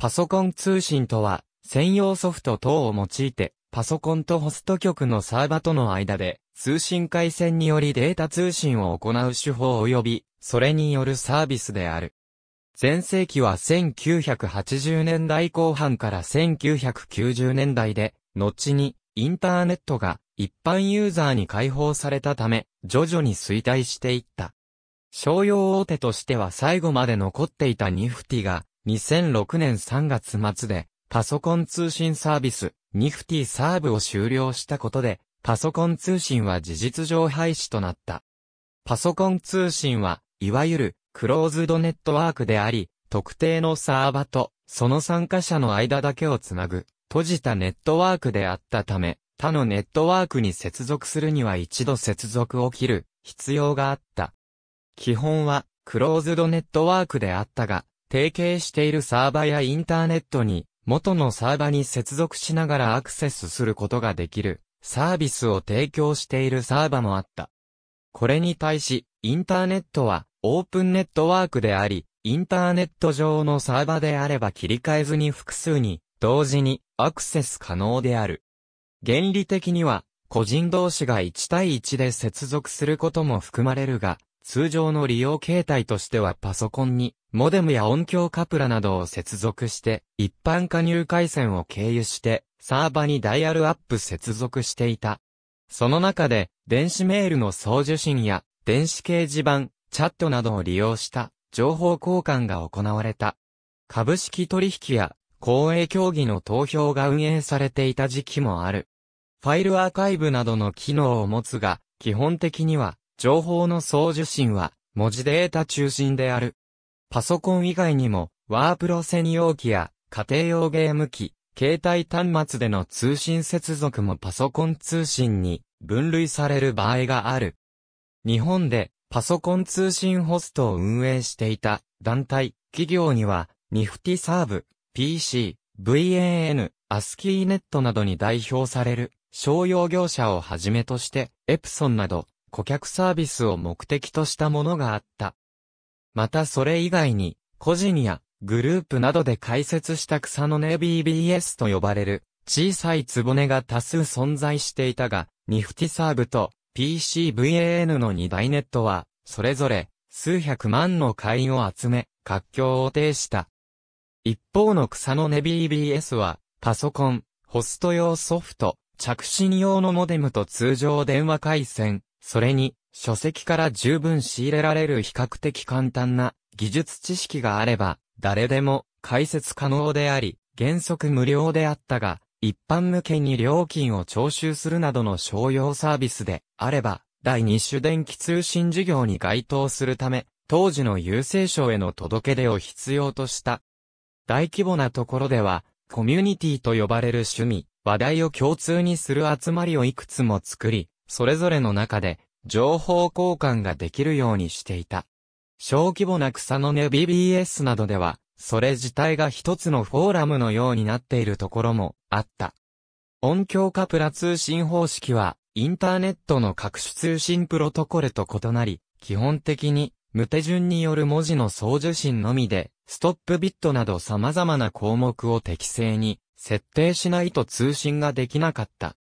パソコン通信とは、専用ソフト等を用いて、パソコンとホスト局のサーバとの間で、通信回線によりデータ通信を行う手法及び、それによるサービスである。前世紀は1980年代後半から1990年代で、後にインターネットが一般ユーザーに開放されたため、徐々に衰退していった。商用大手としては最後まで残っていたニフティが、2006年3月末で、パソコン通信サービス、ニフティサーブを終了したことで、パソコン通信は事実上廃止となった。パソコン通信は、いわゆる、クローズドネットワークであり、特定のサーバと、その参加者の間だけをつなぐ、閉じたネットワークであったため、他のネットワークに接続するには一度接続を切る必要があった。基本はクローズドネットワークであったが、提携しているサーバやインターネットに、元のサーバに接続しながらアクセスすることができる、サービスを提供しているサーバもあった。これに対し、インターネットは、オープンネットワークであり、インターネット上のサーバであれば切り替えずに複数に、同時にアクセス可能である。原理的には、個人同士が1対1で接続することも含まれるが、通常の利用形態としてはパソコンに、モデムや音響カプラなどを接続して、一般加入回線を経由して、サーバにダイヤルアップ接続していた。その中で、電子メールの送受信や、電子掲示板、チャットなどを利用した、情報交換が行われた。株式取引や、公営協議の投票が運営されていた時期もある。ファイルアーカイブなどの機能を持つが、基本的には、情報の送受信は、文字データ中心である。パソコン以外にも、ワープロ専用機や、家庭用ゲーム機、携帯端末での通信接続もパソコン通信に分類される場合がある。日本でパソコン通信ホストを運営していた団体、企業には、ニフティサーブ、PC、VAN、アスキーネットなどに代表される商用業者をはじめとして、エプソンなど顧客サービスを目的としたものがあった。またそれ以外に、個人やグループなどで開設した草の根 BBS と呼ばれる小さいつぼねが多数存在していたが、ニフティサーブと PCVAN の2大ネットは、それぞれ数百万の会員を集め、活況を呈した。一方の草の根 BBS は、パソコン、ホスト用ソフト、着信用のモデムと通常電話回線、それに、書籍から十分仕入れられる比較的簡単な技術知識があれば、誰でも解説可能であり、原則無料であったが、一般向けに料金を徴収するなどの商用サービスであれば、第二種電気通信事業に該当するため、当時の郵政省への届け出を必要とした。大規模なところでは、コミュニティと呼ばれる趣味、話題を共通にする集まりをいくつも作り、それぞれの中で情報交換ができるようにしていた。小規模な草の根 BBS などでは、それ自体が一つのフォーラムのようになっているところもあった。音響化プラ通信方式は、インターネットの各種通信プロトコルと異なり、基本的に無手順による文字の送受信のみで、ストップビットなど様々な項目を適正に設定しないと通信ができなかった。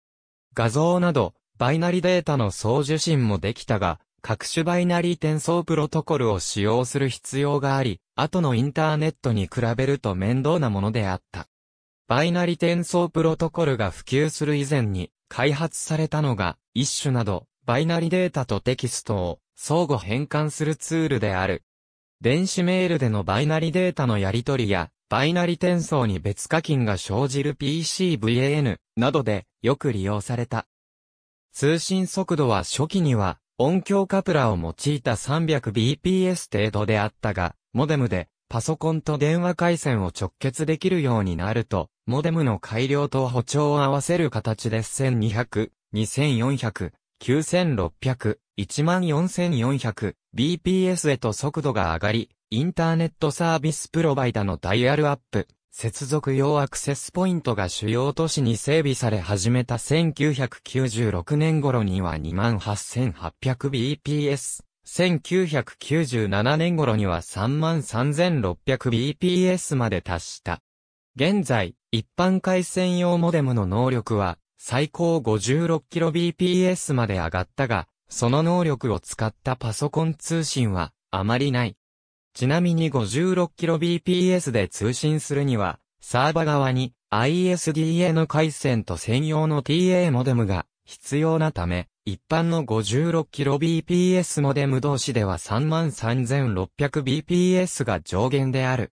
画像などバイナリデータの送受信もできたが、各種バイナリ転送プロトコルを使用する必要があり、後のインターネットに比べると面倒なものであった。バイナリ転送プロトコルが普及する以前に開発されたのが、一種など、バイナリデータとテキストを相互変換するツールである。電子メールでのバイナリデータのやり取りや、バイナリ転送に別課金が生じる PCVAN などでよく利用された。通信速度は初期には、音響カプラを用いた 300bps 程度であったが、モデムで、パソコンと電話回線を直結できるようになると、モデムの改良と補聴を合わせる形で1200、2400、9600、14400、bps へと速度が上がり、インターネットサービスプロバイダのダイヤルアップ、接続用アクセスポイントが主要都市に整備され始めた1996年頃には 28,800bps。1997年頃には 33,600bps まで達した。現在、一般回線用モデムの能力は最高 56kbps まで上がったが、その能力を使ったパソコン通信はあまりない。ちなみに 56kbps で通信するには、サーバ側に i s d n 回線と専用の TA モデムが必要なため、一般の 56kbps モデム同士では 33600bps が上限である。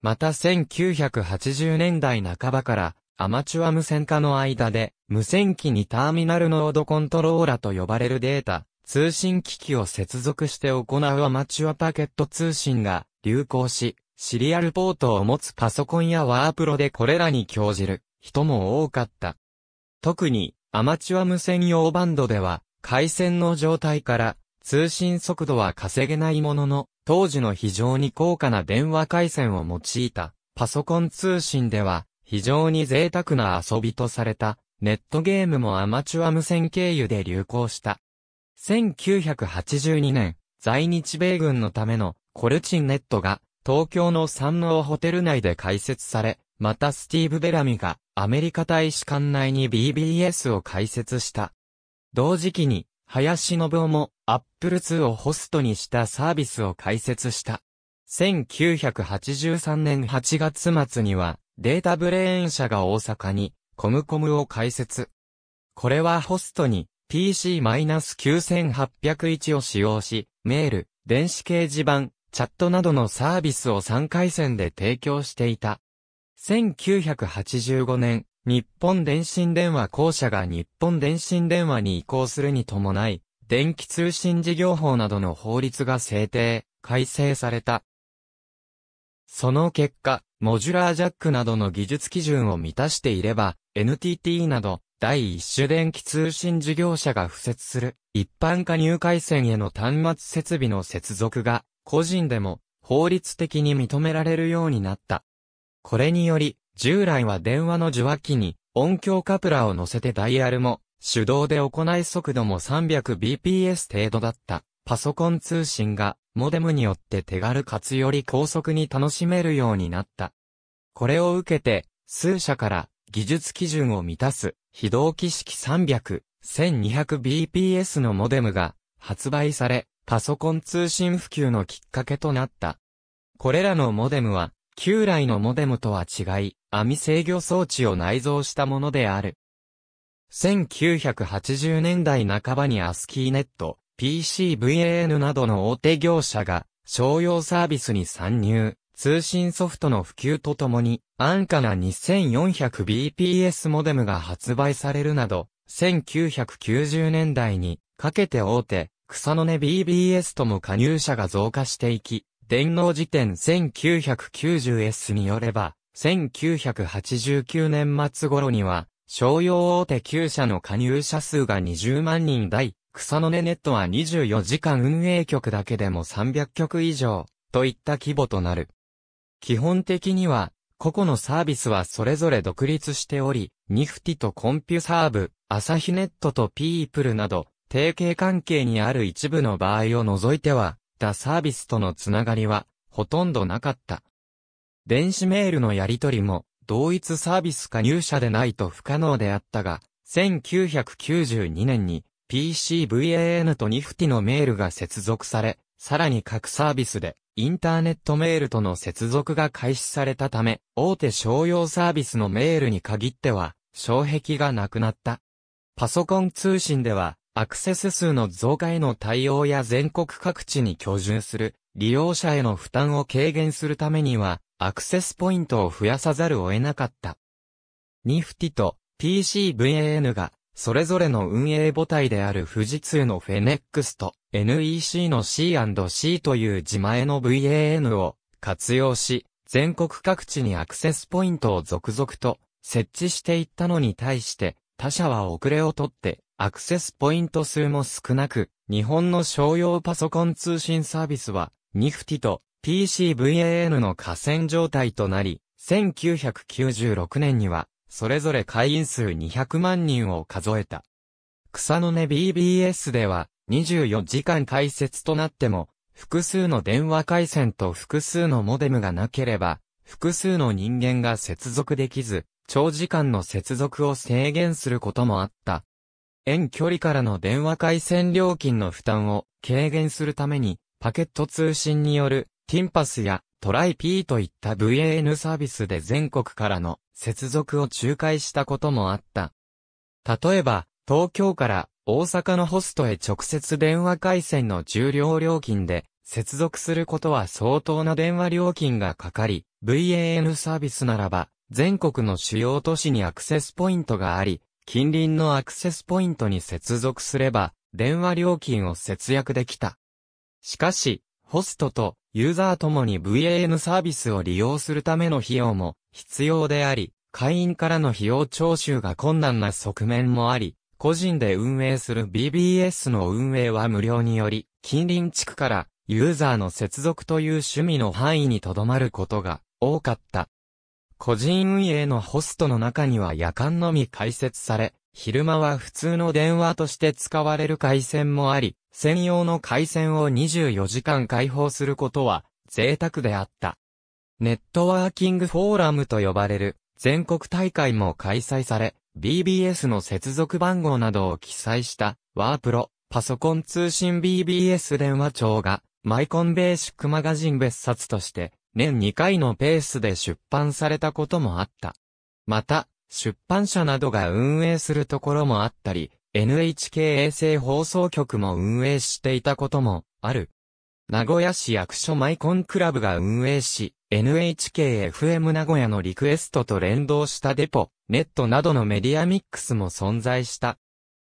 また1980年代半ばからアマチュア無線化の間で無線機にターミナルノードコントローラと呼ばれるデータ通信機器を接続して行うアマチュアパケット通信が流行し、シリアルポートを持つパソコンやワープロでこれらに興じる人も多かった。特にアマチュア無線用バンドでは回線の状態から通信速度は稼げないものの当時の非常に高価な電話回線を用いたパソコン通信では非常に贅沢な遊びとされたネットゲームもアマチュア無線経由で流行した。1982年、在日米軍のためのコルチンネットが東京の山王ホテル内で開設され、またスティーブ・ベラミがアメリカ大使館内に BBS を開設した。同時期に、林信夫も Apple II をホストにしたサービスを開設した。1983年8月末には、データブレーン社が大阪に、コムコムを開設。これはホストに、PC-9801 を使用し、メール、電子掲示板、チャットなどのサービスを3回線で提供していた。1985年、日本電信電話公社が日本電信電話に移行するに伴い、電気通信事業法などの法律が制定、改正された。その結果、モジュラージャックなどの技術基準を満たしていれば、NTT など、第一種電気通信事業者が付設する一般加入回線への端末設備の接続が個人でも法律的に認められるようになった。これにより、従来は電話の受話器に音響カプラを乗せてダイヤルも手動で行い速度も 300bps 程度だったパソコン通信がモデムによって手軽かつより高速に楽しめるようになった。これを受けて数社から技術基準を満たす非同期式 300-1200bps のモデムが発売され、パソコン通信普及のきっかけとなった。これらのモデムは、旧来のモデムとは違い、網制御装置を内蔵したものである。1980年代半ばにアスキーネット、PCVAN などの大手業者が商用サービスに参入。通信ソフトの普及とともに、安価な 2400bps モデムが発売されるなど、1990年代にかけて大手、草の根 BBS とも加入者が増加していき、電脳辞典 1990S によれば、1989年末頃には、商用大手9社の加入者数が20万人台、草の根ネットは24時間運営局だけでも300局以上、といった規模となる。基本的には、個々のサービスはそれぞれ独立しており、ニフティとコンピュサーブ、アサヒネットとピープルなど、提携関係にある一部の場合を除いては、他サービスとのつながりは、ほとんどなかった。電子メールのやり取りも、同一サービス加入者でないと不可能であったが、1992年に PCVAN とニフティのメールが接続され、さらに各サービスで、インターネットメールとの接続が開始されたため、大手商用サービスのメールに限っては、障壁がなくなった。パソコン通信では、アクセス数の増加への対応や全国各地に居住する利用者への負担を軽減するためには、アクセスポイントを増やさざるを得なかった。ニフティと PCVAN がそれぞれの運営母体である富士通のフェネックスと NEC の C&C という自前の VAN を活用し、全国各地にアクセスポイントを続々と設置していったのに対して、他社は遅れをとって、アクセスポイント数も少なく、日本の商用パソコン通信サービスは、ニフティと PCVAN の河川状態となり、1996年にはそれぞれ会員数200万人を数えた。草の根 BBS では、24時間開設となっても、複数の電話回線と複数のモデムがなければ、複数の人間が接続できず、長時間の接続を制限することもあった。遠距離からの電話回線料金の負担を軽減するために、パケット通信による、ティンパスやトライ P といった VAN サービスで全国からの接続を仲介したこともあった。例えば、東京から大阪のホストへ直接電話回線の重量料金で接続することは相当な電話料金がかかり、VAN サービスならば、全国の主要都市にアクセスポイントがあり、近隣のアクセスポイントに接続すれば、電話料金を節約できた。しかし、ホストとユーザーともに VAN サービスを利用するための費用も必要であり、会員からの費用徴収が困難な側面もあり、個人で運営する BBS の運営は無料により、近隣地区からユーザーの接続という趣味の範囲にとどまることが多かった。個人運営のホストの中には夜間のみ開設され、昼間は普通の電話として使われる回線もあり、専用の回線を24時間開放することは贅沢であった。ネットワーキングフォーラムと呼ばれる全国大会も開催され、BBS の接続番号などを記載したワープロ、パソコン通信 BBS 電話帳がマイコンベーシックマガジン別冊として年2回のペースで出版されたこともあった。また、出版社などが運営するところもあったり、NHK 衛星放送局も運営していたこともある。名古屋市役所マイコンクラブが運営し、NHKFM 名古屋のリクエストと連動したデポ、ネットなどのメディアミックスも存在した。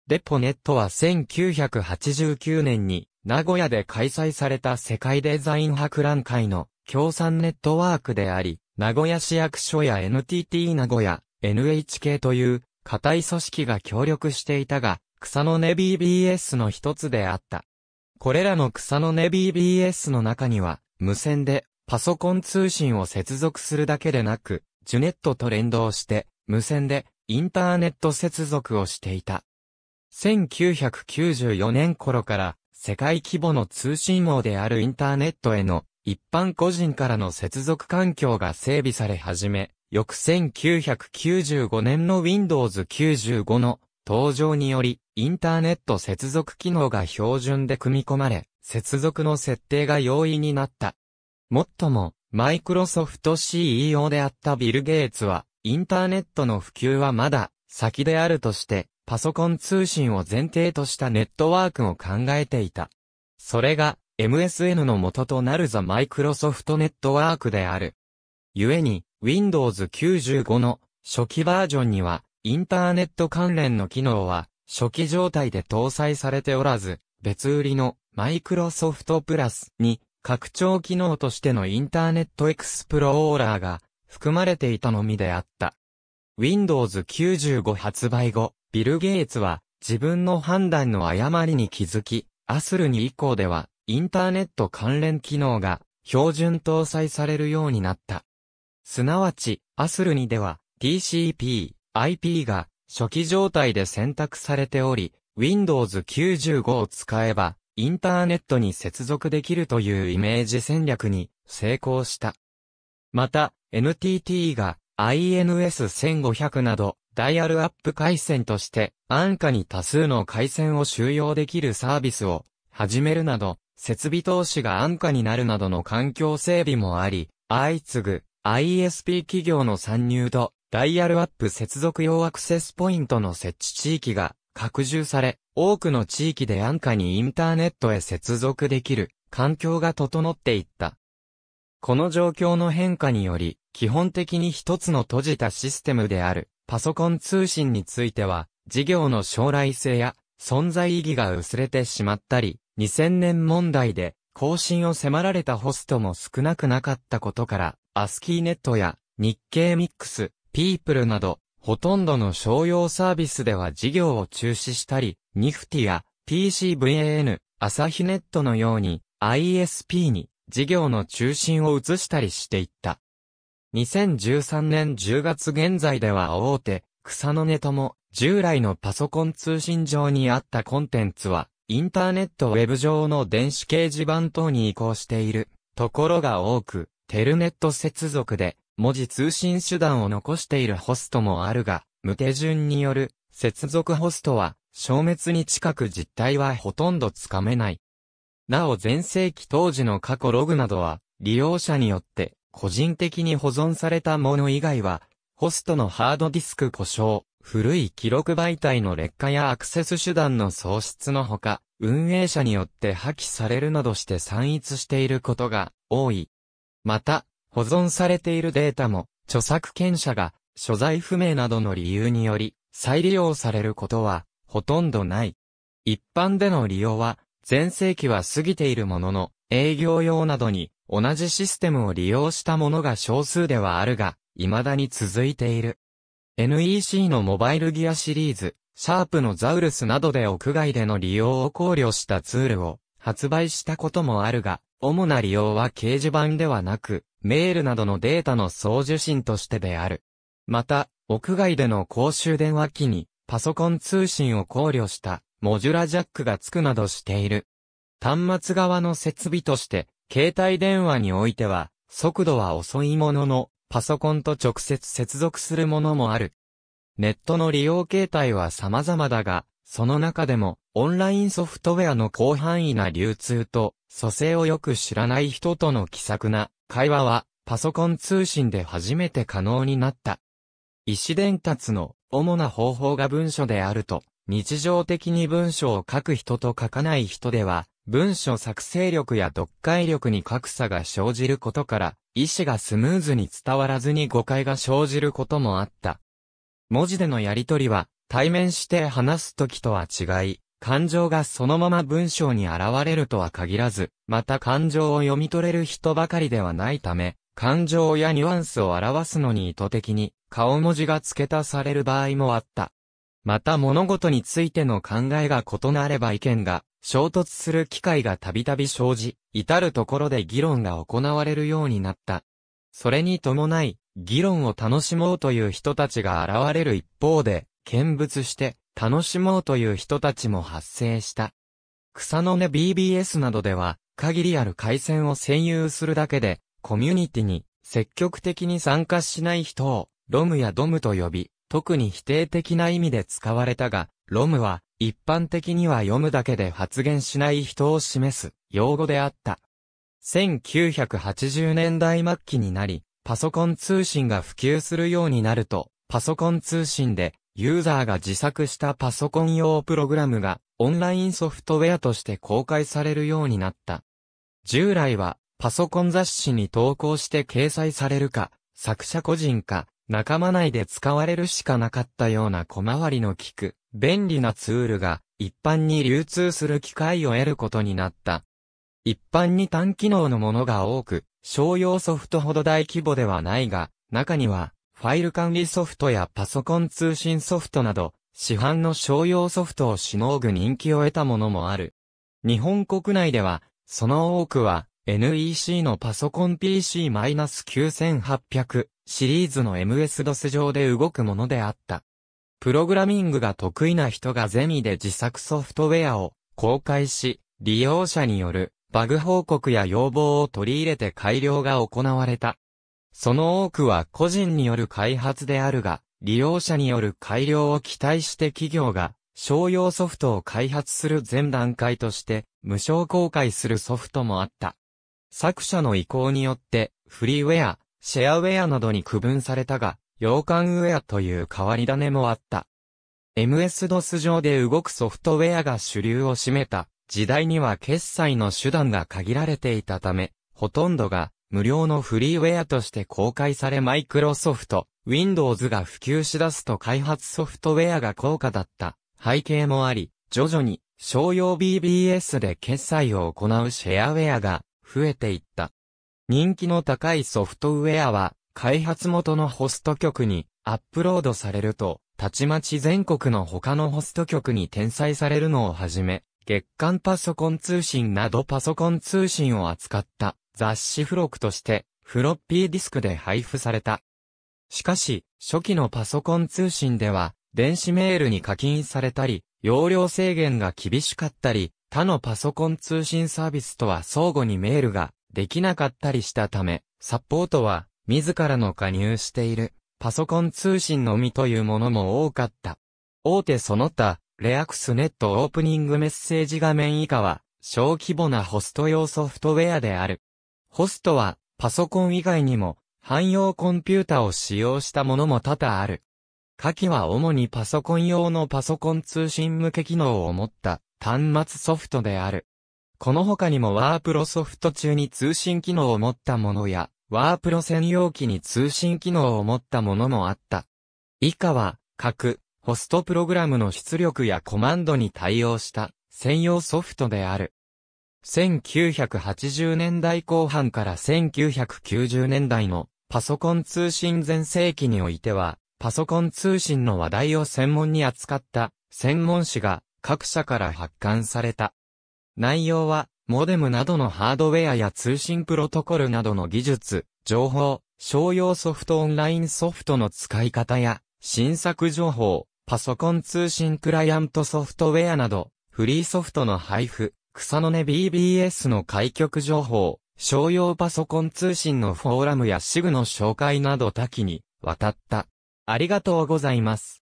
デポネットは1989年に名古屋で開催された世界デザイン博覧会の協賛ネットワークであり、名古屋市役所や NTT 名古屋、NHK という固い組織が協力していたが、草の根 BBS の一つであった。これらの草の根 BBS の中には、無線でパソコン通信を接続するだけでなく、ジュネットと連動して、無線でインターネット接続をしていた。1994年頃から、世界規模の通信網であるインターネットへの一般個人からの接続環境が整備され始め、翌1995年の Windows 95の登場により、インターネット接続機能が標準で組み込まれ、接続の設定が容易になった。もっとも、マイクロソフト CEO であったビル・ゲイツは、インターネットの普及はまだ先であるとして、パソコン通信を前提としたネットワークを考えていた。それが MSN の元となるザ・マイクロソフトネットワークである。故に、Windows 95の初期バージョンには、インターネット関連の機能は、初期状態で搭載されておらず、別売りの Microsoft Plus に拡張機能としてのインターネットエクスプローラーが含まれていたのみであった。Windows 95発売後、ビル・ゲイツは自分の判断の誤りに気づき、アスルに以降ではインターネット関連機能が標準搭載されるようになった。すなわち、アスルにでは TCP、IP が初期状態で選択されており、Windows 95を使えば、インターネットに接続できるというイメージ戦略に成功した。また、NTT が INS1500 など、ダイヤルアップ回線として、安価に多数の回線を収容できるサービスを始めるなど、設備投資が安価になるなどの環境整備もあり、相次ぐ ISP 企業の参入と、ダイヤルアップ接続用アクセスポイントの設置地域が拡充され、多くの地域で安価にインターネットへ接続できる環境が整っていった。この状況の変化により、基本的に一つの閉じたシステムであるパソコン通信については、事業の将来性や存在意義が薄れてしまったり、2000年問題で更新を迫られたホストも少なくなかったことから、アスキーネットや日経ミックス、ピープルなど、ほとんどの商用サービスでは事業を中止したり、ニフティや PCVAN、サヒネットのように ISP に事業の中心を移したりしていった。2013年10月現在では大手、草の根とも、従来のパソコン通信上にあったコンテンツは、インターネットウェブ上の電子掲示板等に移行しているところが多く、テルネット接続で文字通信手段を残しているホストもあるが、無手順による接続ホストは消滅に近く実態はほとんどつかめない。なお前世紀当時の過去ログなどは利用者によって個人的に保存されたもの以外はホストのハードディスク故障、古い記録媒体の劣化やアクセス手段の喪失のほか、運営者によって破棄されるなどして散逸していることが多い。また、保存されているデータも、著作権者が、所在不明などの理由により、再利用されることは、ほとんどない。一般での利用は、前世紀は過ぎているものの、営業用などに、同じシステムを利用したものが少数ではあるが、未だに続いている。NEC のモバイルギアシリーズ、シャープのザウルスなどで屋外での利用を考慮したツールを発売したこともあるが、主な利用は掲示板ではなく、メールなどのデータの送受信としてである。また、屋外での公衆電話機に、パソコン通信を考慮した、モジュラジャックが付くなどしている。端末側の設備として、携帯電話においては、速度は遅いものの、パソコンと直接接続するものもある。ネットの利用形態は様々だが、その中でも、オンラインソフトウェアの広範囲な流通と、蘇生をよく知らない人との気さくな会話は、パソコン通信で初めて可能になった。意思伝達の主な方法が文書であると、日常的に文書を書く人と書かない人では、文書作成力や読解力に格差が生じることから、意思がスムーズに伝わらずに誤解が生じることもあった。文字でのやりとりは、対面して話すときとは違い、感情がそのまま文章に現れるとは限らず、また感情を読み取れる人ばかりではないため、感情やニュアンスを表すのに意図的に顔文字が付け足される場合もあった。また物事についての考えが異なれば意見が衝突する機会がたびたび生じ、至るところで議論が行われるようになった。それに伴い、議論を楽しもうという人たちが現れる一方で、見物して楽しもうという人たちも発生した。草の根 BBS などでは、限りある回線を占有するだけで、コミュニティに積極的に参加しない人を、ロムやドムと呼び、特に否定的な意味で使われたが、ロムは一般的には読むだけで発言しない人を示す用語であった。1980年代末期になり、パソコン通信が普及するようになると、パソコン通信でユーザーが自作したパソコン用プログラムがオンラインソフトウェアとして公開されるようになった。従来はパソコン雑誌に投稿して掲載されるか、作者個人か、仲間内で使われるしかなかったような小回りの利く、便利なツールが一般に流通する機会を得ることになった。一般に単機能のものが多く、商用ソフトほど大規模ではないが、中にはファイル管理ソフトやパソコン通信ソフトなど、市販の商用ソフトをしのぐ人気を得たものもある。日本国内では、その多くは、NEC のパソコン PC-9800 シリーズの MS-DOS 上で動くものであった。プログラミングが得意な人がゼミで自作ソフトウェアを公開し、利用者によるバグ報告や要望を取り入れて改良が行われた。その多くは個人による開発であるが、利用者による改良を期待して企業が商用ソフトを開発する前段階として無償公開するソフトもあった。作者の意向によってフリーウェア、シェアウェアなどに区分されたが、洋館ウェアという変わり種もあった。MS-DOS 上で動くソフトウェアが主流を占めた時代には決済の手段が限られていたため、ほとんどが無料のフリーウェアとして公開されマイクロソフト、Windows が普及しだすと開発ソフトウェアが高価だった背景もあり、徐々に商用 BBS で決済を行うシェアウェアが増えていった。人気の高いソフトウェアは開発元のホスト局にアップロードされると、たちまち全国の他のホスト局に転載されるのをはじめ、月間パソコン通信などパソコン通信を扱った雑誌付録としてフロッピーディスクで配布された。しかし、初期のパソコン通信では、電子メールに課金されたり、容量制限が厳しかったり、他のパソコン通信サービスとは相互にメールができなかったりしたため、サポートは自らの加入しているパソコン通信のみというものも多かった。大手その他、レアクスネットオープニングメッセージ画面以下は小規模なホスト用ソフトウェアである。ホストは、パソコン以外にも、汎用コンピュータを使用したものも多々ある。下記は主にパソコン用のパソコン通信向け機能を持った端末ソフトである。この他にもワープロソフト中に通信機能を持ったものや、ワープロ専用機に通信機能を持ったものもあった。以下は、各、ホストプログラムの出力やコマンドに対応した専用ソフトである。1980年代後半から1990年代のパソコン通信全盛期においては、パソコン通信の話題を専門に扱った専門誌が各社から発刊された。内容は、モデムなどのハードウェアや通信プロトコルなどの技術、情報、商用ソフトオンラインソフトの使い方や、新作情報、パソコン通信クライアントソフトウェアなど、フリーソフトの配布、草の根 BBS の開局情報、商用パソコン通信のフォーラムやシグの紹介など多岐にわたった。ありがとうございます。